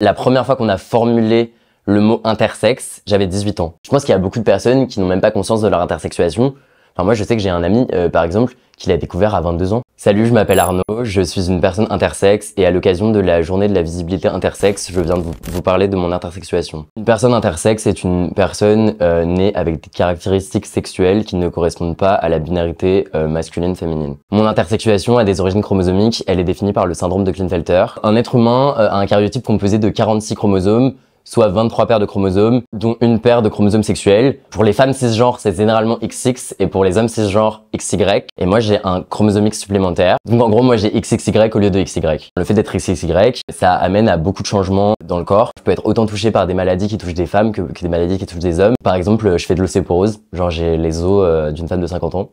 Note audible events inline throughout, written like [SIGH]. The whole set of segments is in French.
La première fois qu'on a formulé le mot intersexe, j'avais 18 ans. Je pense qu'il y a beaucoup de personnes qui n'ont même pas conscience de leur intersexuation. Enfin, moi, je sais que j'ai un ami, euh, par exemple, qui l'a découvert à 22 ans. Salut, je m'appelle Arnaud, je suis une personne intersexe et à l'occasion de la journée de la visibilité intersexe, je viens de vous, parler de mon intersexuation. Une personne intersexe est une personne euh, née avec des caractéristiques sexuelles qui ne correspondent pas à la binarité euh, masculine-féminine. Mon intersexuation a des origines chromosomiques, elle est définie par le syndrome de Klinefelter. Un être humain euh, a un karyotype composé de 46 chromosomes, soit 23 paires de chromosomes, dont une paire de chromosomes sexuels. Pour les femmes cisgenres, c'est généralement XX, et pour les hommes cisgenres, XY. Et moi, j'ai un chromosome X supplémentaire. Donc en gros, moi, j'ai XXY au lieu de XY. Le fait d'être XXY, ça amène à beaucoup de changements dans le corps. Je peux être autant touché par des maladies qui touchent des femmes que, des maladies qui touchent des hommes. Par exemple, je fais de l'ostéoporose, genre j'ai les os euh, d'une femme de 50 ans.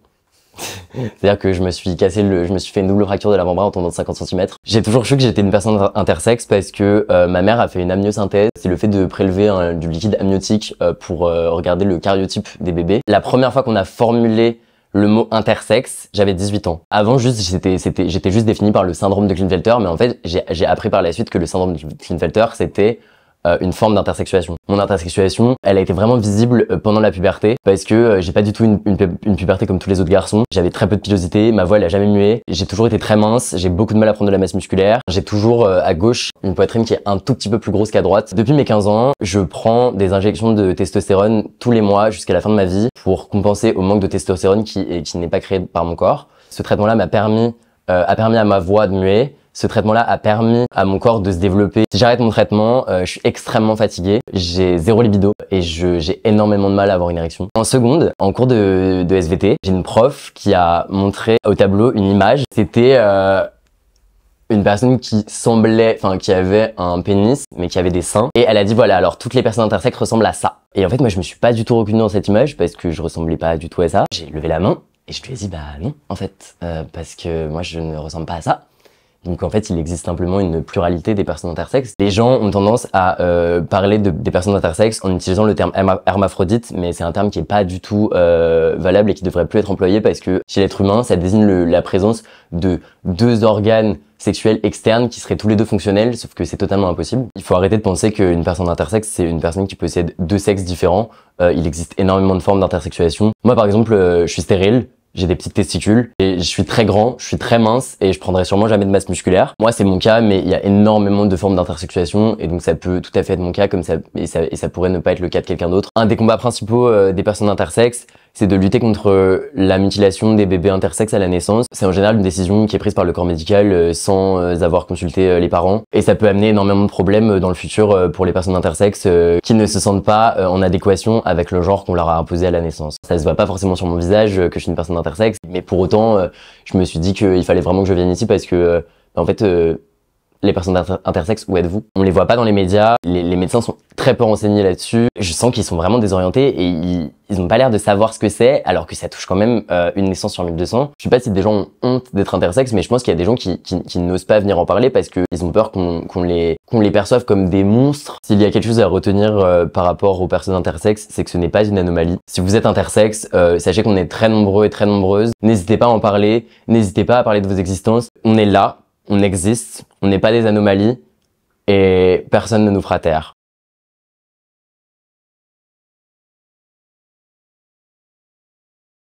[LAUGHS] C'est-à-dire que je me suis cassé le, je me suis fait une double fracture de l'avant-bras en tombant de 50 cm. J'ai toujours cru que j'étais une personne intersexe parce que euh, ma mère a fait une amniosynthèse. C'est le fait de prélever du liquide amniotique euh, pour euh, regarder le cariotype des bébés. La première fois qu'on a formulé le mot intersexe, j'avais 18 ans. Avant, juste, j'étais juste défini par le syndrome de Klinefelter, mais en fait, j'ai appris par la suite que le syndrome de Klinefelter, c'était euh, une forme d'intersexuation. Mon intersexuation, elle a été vraiment visible euh, pendant la puberté parce que euh, j'ai pas du tout une, une, puberté comme tous les autres garçons. J'avais très peu de pilosité, ma voix elle a jamais mué, j'ai toujours été très mince, j'ai beaucoup de mal à prendre de la masse musculaire, j'ai toujours à gauche une poitrine qui est un tout petit peu plus grosse qu'à droite. Depuis mes 15 ans, je prends des injections de testostérone tous les mois jusqu'à la fin de ma vie pour compenser au manque de testostérone qui, qui n'est pas créé par mon corps. Ce traitement-là m'a permis a permis à ma voix de muer, ce traitement-là a permis à mon corps de se développer. Si j'arrête mon traitement, euh, je suis extrêmement fatigué, j'ai zéro libido et j'ai énormément de mal à avoir une érection. En seconde, en cours de, SVT, j'ai une prof qui a montré au tableau une image. C'était euh, une personne qui semblait, enfin qui avait un pénis, mais qui avait des seins. Et elle a dit voilà, alors toutes les personnes intersexes ressemblent à ça. Et en fait, moi, je me suis pas du tout reconnu dans cette image parce que je ressemblais pas du tout à ça. J'ai levé la main et je lui ai dit bah non, en fait, euh, parce que moi, je ne ressemble pas à ça. Donc en fait, il existe simplement une pluralité des personnes intersexes. Les gens ont tendance à euh, parler de, des personnes intersexes en utilisant le terme hermaphrodite, mais c'est un terme qui est pas du tout euh, valable et qui devrait plus être employé parce que chez l'être humain, ça désigne la présence de deux organes sexuels externes qui seraient tous les deux fonctionnels, sauf que c'est totalement impossible. Il faut arrêter de penser qu'une personne intersexe, c'est une personne qui possède deux sexes différents. Euh, il existe énormément de formes d'intersexuation. Moi, par exemple, je suis stérile, j'ai des petites testicules et je suis très grand, je suis très mince et je prendrai sûrement jamais de masse musculaire. Moi, c'est mon cas, mais il y a énormément de formes d'intersexuation et donc ça peut tout à fait être mon cas comme ça et ça, pourrait ne pas être le cas de quelqu'un d'autre. Un des combats principaux euh, des personnes intersexes, c'est de lutter contre euh, la mutilation des bébés intersexes à la naissance. C'est en général une décision qui est prise par le corps médical euh, sans euh, avoir consulté les parents. Et ça peut amener énormément de problèmes dans le futur pour les personnes intersexes qui ne se sentent pas en adéquation avec le genre qu'on leur a imposé à la naissance. Ça se voit pas forcément sur mon visage que je suis une personne intersexe, mais pour autant, je me suis dit qu'il fallait vraiment que je vienne ici parce que, en fait, les personnes intersexes, où êtes-vous On les voit pas dans les médias, les médecins sont très peu renseigné là-dessus. Je sens qu'ils sont vraiment désorientés et ils, n'ont pas l'air de savoir ce que c'est, alors que ça touche quand même euh, une naissance sur 1200. Je sais pas si des gens ont honte d'être intersexes, mais je pense qu'il y a des gens qui, n'osent pas venir en parler parce qu'ils ont peur qu'on les, les perçoive comme des monstres. S'il y a quelque chose à retenir euh, par rapport aux personnes intersexes, c'est que ce n'est pas une anomalie. Si vous êtes intersexe, euh, sachez qu'on est très nombreux et très nombreuses. N'hésitez pas à en parler, n'hésitez pas à parler de vos existences. On est là, on existe, on n'est pas des anomalies et personne ne nous fera taire.